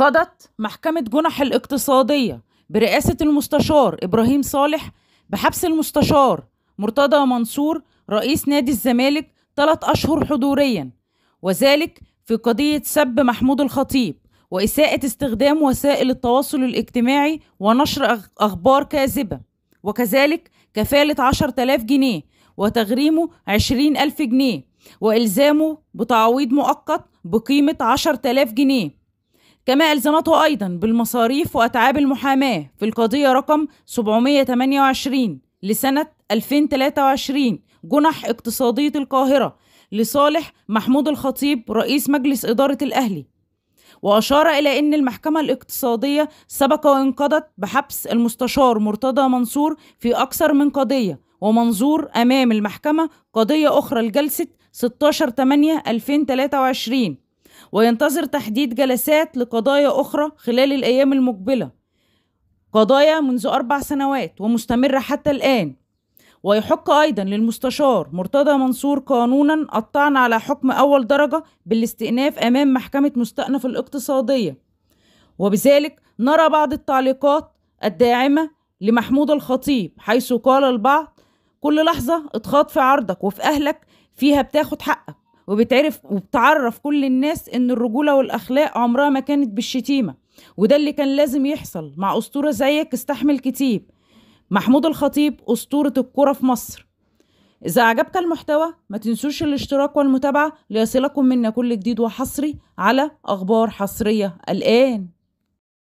قضت محكمة جنح الاقتصادية برئاسة المستشار إبراهيم صالح بحبس المستشار مرتضى منصور رئيس نادي الزمالك ثلاث أشهر حضوريا وذلك في قضية سب محمود الخطيب وإساءة استخدام وسائل التواصل الاجتماعي ونشر أخبار كاذبة وكذلك كفالة تلاف جنيه وتغريمه ألف جنيه وإلزامه بتعويض مؤقت بقيمة تلاف جنيه كما ألزمته أيضا بالمصاريف وأتعاب المحاماة في القضية رقم 728 لسنة 2023 جنح اقتصادية القاهرة لصالح محمود الخطيب رئيس مجلس إدارة الأهلي وأشار إلى أن المحكمة الاقتصادية سبق وانقضت بحبس المستشار مرتضى منصور في أكثر من قضية ومنظور أمام المحكمة قضية أخرى لجلسة 16 8 2023 وينتظر تحديد جلسات لقضايا أخرى خلال الأيام المقبلة قضايا منذ أربع سنوات ومستمرة حتى الآن ويحق أيضا للمستشار مرتضى منصور قانونا الطعن على حكم أول درجة بالاستئناف أمام محكمة مستأنف الاقتصادية وبذلك نرى بعض التعليقات الداعمة لمحمود الخطيب حيث قال البعض كل لحظة اتخاط في عرضك وفي أهلك فيها بتاخد حقك وبتعرف وبتعرف كل الناس ان الرجوله والاخلاق عمرها ما كانت بالشتيمه وده اللي كان لازم يحصل مع اسطوره زيك استحمل كتير محمود الخطيب اسطوره الكره في مصر إذا أعجبك المحتوى ما تنسوش الاشتراك والمتابعة ليصلكم منا كل جديد وحصري على أخبار حصرية الآن